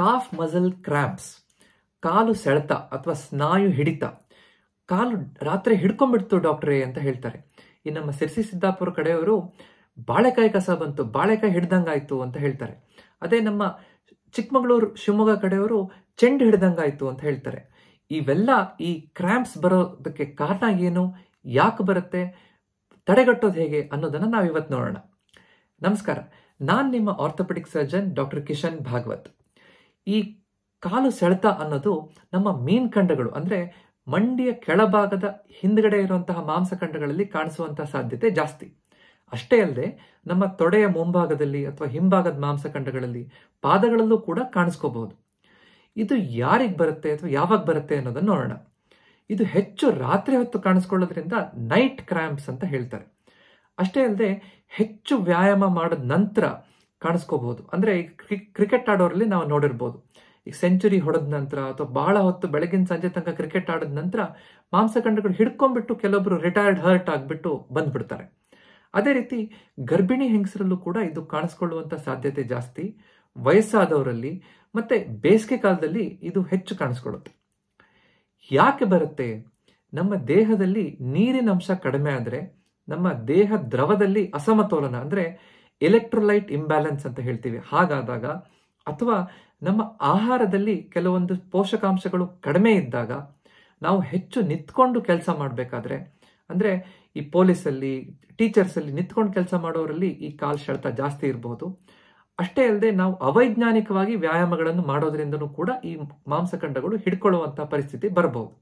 calf muscle cramps ಕಾಲು ಸೆಳೆತ ಅಥವಾ ಸ್ನಾಯು ಹಿಡಿತ ಕಾಲು ರಾತ್ರಿ ಹಿಡ್ಕೊಂಡ್ಬಿಡ್ತು ಡಾಕ್ಟ್ರೇ ಅಂತ ಹೇಳ್ತಾರೆ ಈ ನಮ್ಮ ಸಿರ್ಸಿ ಸಿದ್ದಾಪುರ ಕಡೆಯವರು ಬಾಳೆಕಾಯಿ ಕಸ ಬಂತು ಬಾಳೆಕಾಯಿ ಹಿಡ್ದಂಗಾಯ್ತು ಅಂತ ಹೇಳ್ತಾರೆ ಅದೇ ನಮ್ಮ ಚಿಕ್ಕಮಗಳೂರು ಶಿವಮೊಗ್ಗ ಕಡೆಯವರು ಚೆಂಡು ಹಿಡ್ದಂಗಾಯ್ತು ಅಂತ ಹೇಳ್ತಾರೆ ಇವೆಲ್ಲ ಈ ಕ್ರ್ಯಾಂಪ್ಸ್ ಬರೋದಕ್ಕೆ ಕಾರಣ ಏನು ಯಾಕೆ ಬರುತ್ತೆ ತಡೆಗಟ್ಟೋದು ಹೇಗೆ ಅನ್ನೋದನ್ನು ಇವತ್ತು ನೋಡೋಣ ನಮಸ್ಕಾರ ನಾನು ನಿಮ್ಮ orthopedic surgeon doctor Kishan Bhagwat ಈ ಕಾಲು ಸೆಳೆತ ಅನ್ನೋದು ನಮ್ಮ ಮೀನ್ ಖಂಡಗಳು ಅಂದರೆ ಮಂಡಿಯ ಕೆಳಭಾಗದ ಹಿಂದ್ಗಡೆ ಇರುವಂತಹ ಮಾಂಸಖಂಡಗಳಲ್ಲಿ ಕಾಣಿಸುವಂತಹ ಸಾಧ್ಯತೆ ಜಾಸ್ತಿ ಅಷ್ಟೇ ಅಲ್ಲದೆ ನಮ್ಮ ತೊಡೆಯ ಮುಂಭಾಗದಲ್ಲಿ ಅಥವಾ ಹಿಂಭಾಗದ ಮಾಂಸಖಂಡಗಳಲ್ಲಿ ಪಾದಗಳಲ್ಲೂ ಕೂಡ ಕಾಣಿಸ್ಕೋಬಹುದು ಇದು ಯಾರಿಗೆ ಬರುತ್ತೆ ಅಥವಾ ಯಾವಾಗ ಬರುತ್ತೆ ಅನ್ನೋದನ್ನು ನೋಡೋಣ ಇದು ಹೆಚ್ಚು ರಾತ್ರಿ ಹೊತ್ತು ಕಾಣಿಸ್ಕೊಳ್ಳೋದ್ರಿಂದ ನೈಟ್ ಕ್ರ್ಯಾಂಪ್ಸ್ ಅಂತ ಹೇಳ್ತಾರೆ ಅಷ್ಟೇ ಅಲ್ಲದೆ ಹೆಚ್ಚು ವ್ಯಾಯಾಮ ಮಾಡಿದ ನಂತರ ಕಾಣಿಸ್ಕೋಬಹುದು ಅಂದ್ರೆ ಕ್ರಿಕೆಟ್ ಆಡೋರಲ್ಲಿ ನಾವು ನೋಡಿರ್ಬೋದು ಈಗ ಸೆಂಚುರಿ ಹೊಡೆದ ನಂತರ ಅಥವಾ ಬಹಳ ಹೊತ್ತು ಬೆಳಗಿನ ಸಂಜೆ ತನಕ ಕ್ರಿಕೆಟ್ ಆಡಿದ ನಂತರ ಮಾಂಸಖಂಡಗಳು ಹಿಡ್ಕೊಂಡ್ಬಿಟ್ಟು ಕೆಲವೊಬ್ರು ರಿಟೈರ್ಡ್ ಹರ್ಟ್ ಆಗಿಬಿಟ್ಟು ಬಂದ್ಬಿಡ್ತಾರೆ ಅದೇ ರೀತಿ ಗರ್ಭಿಣಿ ಹೆಂಗಸರಲ್ಲೂ ಕೂಡ ಇದು ಕಾಣಿಸ್ಕೊಳ್ಳುವಂತ ಸಾಧ್ಯತೆ ಜಾಸ್ತಿ ವಯಸ್ಸಾದವರಲ್ಲಿ ಮತ್ತೆ ಬೇಸಿಗೆ ಕಾಲದಲ್ಲಿ ಇದು ಹೆಚ್ಚು ಕಾಣಿಸ್ಕೊಳ್ಳುತ್ತೆ ಯಾಕೆ ಬರುತ್ತೆ ನಮ್ಮ ದೇಹದಲ್ಲಿ ನೀರಿನ ಅಂಶ ಕಡಿಮೆ ಆದರೆ ನಮ್ಮ ದೇಹ ದ್ರವದಲ್ಲಿ ಅಸಮತೋಲನ ಅಂದ್ರೆ ಎಲೆಕ್ಟ್ರೋಲೈಟ್ ಇಂಬ್ಯಾಲೆನ್ಸ್ ಅಂತ ಹೇಳ್ತೀವಿ ಹಾಗಾದಾಗ ಅಥವಾ ನಮ್ಮ ಆಹಾರದಲ್ಲಿ ಕೆಲವೊಂದು ಪೋಷಕಾಂಶಗಳು ಕಡಿಮೆ ಇದ್ದಾಗ ನಾವು ಹೆಚ್ಚು ನಿಂತ್ಕೊಂಡು ಕೆಲಸ ಮಾಡಬೇಕಾದ್ರೆ ಅಂದರೆ ಈ ಪೊಲೀಸಲ್ಲಿ ಟೀಚರ್ಸಲ್ಲಿ ನಿಂತ್ಕೊಂಡು ಕೆಲಸ ಮಾಡೋರಲ್ಲಿ ಈ ಕಾಲ್ ಸೆಳೆತ ಜಾಸ್ತಿ ಇರಬಹುದು ಅಷ್ಟೇ ಅಲ್ಲದೆ ನಾವು ಅವೈಜ್ಞಾನಿಕವಾಗಿ ವ್ಯಾಯಾಮಗಳನ್ನು ಮಾಡೋದ್ರಿಂದನೂ ಕೂಡ ಈ ಮಾಂಸಖಂಡಗಳು ಹಿಡ್ಕೊಳ್ಳುವಂಥ ಪರಿಸ್ಥಿತಿ ಬರಬಹುದು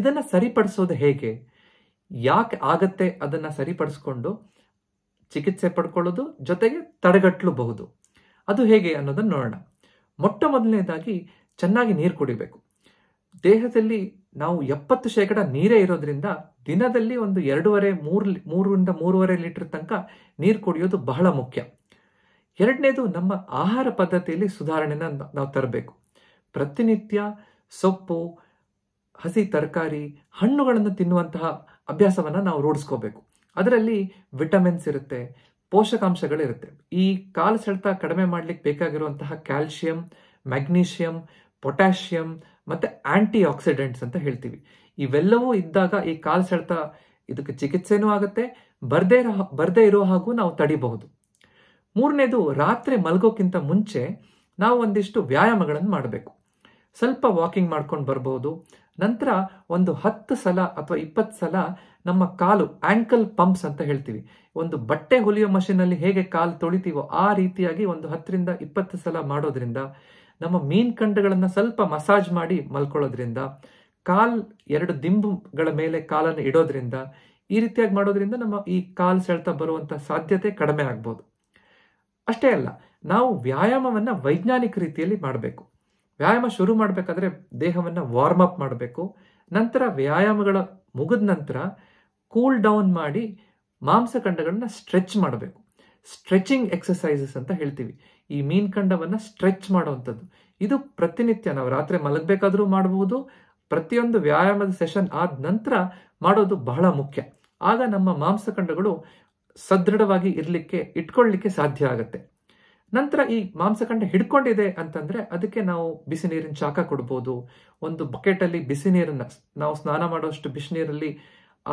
ಇದನ್ನು ಸರಿಪಡಿಸೋದು ಹೇಗೆ ಯಾಕೆ ಆಗತ್ತೆ ಅದನ್ನು ಸರಿಪಡಿಸ್ಕೊಂಡು ಚಿಕಿತ್ಸೆ ಪಡ್ಕೊಳ್ಳೋದು ಜೊತೆಗೆ ತಡೆಗಟ್ಟಲೂಬಹುದು ಅದು ಹೇಗೆ ಅನ್ನೋದನ್ನು ನೋಡೋಣ ಮೊಟ್ಟ ಮೊದಲನೇದಾಗಿ ಚೆನ್ನಾಗಿ ನೀರು ಕುಡಿಬೇಕು ದೇಹದಲ್ಲಿ ನಾವು ಎಪ್ಪತ್ತು ಶೇಕಡ ನೀರೇ ಇರೋದ್ರಿಂದ ದಿನದಲ್ಲಿ ಒಂದು ಎರಡೂವರೆ ಮೂರು ಮೂರರಿಂದ ಮೂರುವರೆ ಲೀಟರ್ ತನಕ ನೀರು ಕುಡಿಯೋದು ಬಹಳ ಮುಖ್ಯ ಎರಡನೇದು ನಮ್ಮ ಆಹಾರ ಪದ್ಧತಿಯಲ್ಲಿ ಸುಧಾರಣೆನ ನಾವು ತರಬೇಕು ಪ್ರತಿನಿತ್ಯ ಸೊಪ್ಪು ಹಸಿ ತರಕಾರಿ ಹಣ್ಣುಗಳನ್ನು ತಿನ್ನುವಂತಹ ಅಭ್ಯಾಸವನ್ನು ನಾವು ರೂಢಿಸ್ಕೋಬೇಕು ಅದರಲ್ಲಿ ವಿಟಮಿನ್ಸ್ ಇರುತ್ತೆ ಪೋಷಕಾಂಶಗಳಿರುತ್ತೆ ಈ ಕಾಲು ಸೆಳೆತ ಕಡಿಮೆ ಮಾಡಲಿಕ್ಕೆ ಬೇಕಾಗಿರುವಂತಹ ಕ್ಯಾಲ್ಶಿಯಂ ಮ್ಯಾಗ್ನೀಷಿಯಂ ಪೊಟ್ಯಾಷಿಯಂ ಮತ್ತು ಆಂಟಿ ಆಕ್ಸಿಡೆಂಟ್ಸ್ ಅಂತ ಹೇಳ್ತೀವಿ ಇವೆಲ್ಲವೂ ಇದ್ದಾಗ ಈ ಕಾಲು ಸೆಳೆತ ಇದಕ್ಕೆ ಚಿಕಿತ್ಸೆನೂ ಆಗುತ್ತೆ ಬರ್ದೇ ಇರೋ ಬರದೇ ಇರೋ ಹಾಗೂ ನಾವು ತಡಿಬಹುದು ಮೂರನೇದು ರಾತ್ರಿ ಮಲಗೋಕ್ಕಿಂತ ಮುಂಚೆ ನಾವು ಒಂದಿಷ್ಟು ವ್ಯಾಯಾಮಗಳನ್ನು ಮಾಡಬೇಕು ಸ್ವಲ್ಪ ವಾಕಿಂಗ್ ಮಾಡ್ಕೊಂಡು ಬರ್ಬೋದು ನಂತರ ಒಂದು ಹತ್ತು ಸಲ ಅಥವಾ ಇಪ್ಪತ್ತು ಸಲ ನಮ್ಮ ಕಾಲು ಆ್ಯಂಕಲ್ ಪಂಪ್ಸ್ ಅಂತ ಹೇಳ್ತೀವಿ ಒಂದು ಬಟ್ಟೆ ಹೊಲಿಯೋ ಮಷೀನಲ್ಲಿ ಹೇಗೆ ಕಾಲು ತೊಳಿತೀವೋ ಆ ರೀತಿಯಾಗಿ ಒಂದು ಹತ್ತರಿಂದ ಇಪ್ಪತ್ತು ಸಲ ಮಾಡೋದ್ರಿಂದ ನಮ್ಮ ಮೀನ್ ಕಂಡಗಳನ್ನು ಸ್ವಲ್ಪ ಮಸಾಜ್ ಮಾಡಿ ಮಲ್ಕೊಳ್ಳೋದ್ರಿಂದ ಕಾಲ್ ಎರಡು ದಿಂಬುಗಳ ಮೇಲೆ ಕಾಲನ್ನು ಇಡೋದ್ರಿಂದ ಈ ರೀತಿಯಾಗಿ ಮಾಡೋದ್ರಿಂದ ನಮ್ಮ ಈ ಕಾಲು ಸೆಳೆತ ಬರುವಂಥ ಸಾಧ್ಯತೆ ಕಡಿಮೆ ಆಗ್ಬೋದು ಅಷ್ಟೇ ಅಲ್ಲ ನಾವು ವ್ಯಾಯಾಮವನ್ನು ವೈಜ್ಞಾನಿಕ ರೀತಿಯಲ್ಲಿ ಮಾಡಬೇಕು ವ್ಯಾಯಾಮ ಶುರು ಮಾಡಬೇಕಾದ್ರೆ ದೇಹವನ್ನು ವಾರ್ಮ್ ಅಪ್ ಮಾಡಬೇಕು ನಂತರ ವ್ಯಾಯಾಮಗಳ ಮುಗಿದ ನಂತರ ಕೂಲ್ ಡೌನ್ ಮಾಡಿ ಮಾಂಸಖಂಡಗಳನ್ನ ಸ್ಟ್ರೆಚ್ ಮಾಡಬೇಕು ಸ್ಟ್ರೆಚಿಂಗ್ ಎಕ್ಸಸೈಸಸ್ ಅಂತ ಹೇಳ್ತೀವಿ ಈ ಮೀನ್ಖಂಡವನ್ನು ಸ್ಟ್ರೆಚ್ ಮಾಡುವಂಥದ್ದು ಇದು ಪ್ರತಿನಿತ್ಯ ನಾವು ರಾತ್ರಿ ಮಲಗಬೇಕಾದರೂ ಮಾಡಬಹುದು ಪ್ರತಿಯೊಂದು ವ್ಯಾಯಾಮದ ಸೆಷನ್ ಆದ ನಂತರ ಮಾಡೋದು ಬಹಳ ಮುಖ್ಯ ಆಗ ನಮ್ಮ ಮಾಂಸಖಂಡಗಳು ಸದೃಢವಾಗಿ ಇರಲಿಕ್ಕೆ ಇಟ್ಕೊಳ್ಳಿಕ್ಕೆ ಸಾಧ್ಯ ಆಗುತ್ತೆ ನಂತರ ಈ ಮಾಂಸಖಂಡ ಹಿಡ್ಕೊಂಡಿದೆ ಅಂತಂದ್ರೆ ಅದಕ್ಕೆ ನಾವು ಬಿಸಿ ನೀರಿನ ಶಾಖ ಕೊಡ್ಬೋದು ಒಂದು ಬಕೆಟ್ ಅಲ್ಲಿ ಬಿಸಿ ನೀರನ್ನ ನಾವು ಸ್ನಾನ ಮಾಡುವಷ್ಟು ಬಿಸಿ ನೀರಲ್ಲಿ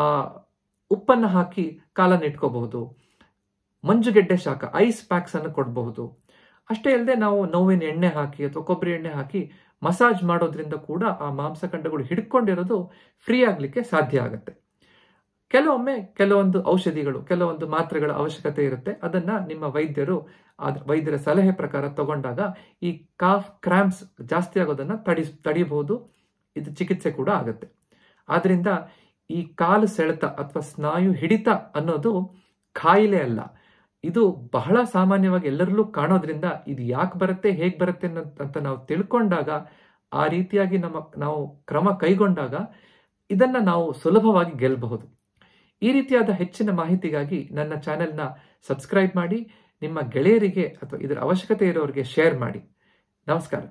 ಆ ಉಪ್ಪನ್ನು ಹಾಕಿ ಕಾಲನ್ನು ಇಟ್ಕೋಬಹುದು ಮಂಜುಗೆಡ್ಡೆ ಶಾಖ ಐಸ್ ಪ್ಯಾಕ್ಸ್ ಅನ್ನು ಕೊಡಬಹುದು ಅಷ್ಟೇ ಅಲ್ಲದೆ ನಾವು ನೋವಿನ ಎಣ್ಣೆ ಹಾಕಿ ಅಥವಾ ಕೊಬ್ಬರಿ ಎಣ್ಣೆ ಹಾಕಿ ಮಸಾಜ್ ಮಾಡೋದ್ರಿಂದ ಕೂಡ ಆ ಮಾಂಸಖಂಡಗಳು ಹಿಡ್ಕೊಂಡಿರೋದು ಫ್ರೀ ಆಗ್ಲಿಕ್ಕೆ ಸಾಧ್ಯ ಆಗುತ್ತೆ ಕೆಲವೊಮ್ಮೆ ಕೆಲವೊಂದು ಔಷಧಿಗಳು ಕೆಲವೊಂದು ಮಾತ್ರೆಗಳ ಅವಶ್ಯಕತೆ ಇರುತ್ತೆ ಅದನ್ನ ನಿಮ್ಮ ವೈದ್ಯರು ವೈದ್ಯರ ಸಲಹೆ ಪ್ರಕಾರ ತಗೊಂಡಾಗ ಈ ಕಾಫ್ ಕ್ರಾಂಪ್ಸ್ ಜಾಸ್ತಿ ಆಗೋದನ್ನ ತಡಿ ತಡಿಬಹುದು ಇದು ಚಿಕಿತ್ಸೆ ಕೂಡ ಆಗುತ್ತೆ ಆದ್ರಿಂದ ಈ ಕಾಲು ಸೆಳೆತ ಅಥವಾ ಸ್ನಾಯು ಹಿಡಿತ ಅನ್ನೋದು ಖಾಯಿಲೆ ಅಲ್ಲ ಇದು ಬಹಳ ಸಾಮಾನ್ಯವಾಗಿ ಎಲ್ಲರಲ್ಲೂ ಕಾಣೋದ್ರಿಂದ ಇದು ಯಾಕೆ ಬರುತ್ತೆ ಹೇಗೆ ಬರುತ್ತೆ ಅಂತ ನಾವು ತಿಳ್ಕೊಂಡಾಗ ಆ ರೀತಿಯಾಗಿ ನಮ್ಮ ನಾವು ಕ್ರಮ ಕೈಗೊಂಡಾಗ ಇದನ್ನ ನಾವು ಸುಲಭವಾಗಿ ಗೆಲ್ಲಬಹುದು ಈ ರೀತಿಯಾದ ಹೆಚ್ಚಿನ ಮಾಹಿತಿಗಾಗಿ ನನ್ನ ಚಾನೆಲ್ನ ಸಬ್ಸ್ಕ್ರೈಬ್ ಮಾಡಿ ನಿಮ್ಮ ಗೆಳೆಯರಿಗೆ ಅಥವಾ ಇದರ ಅವಶ್ಯಕತೆ ಇರೋರಿಗೆ ಶೇರ್ ಮಾಡಿ ನಮಸ್ಕಾರ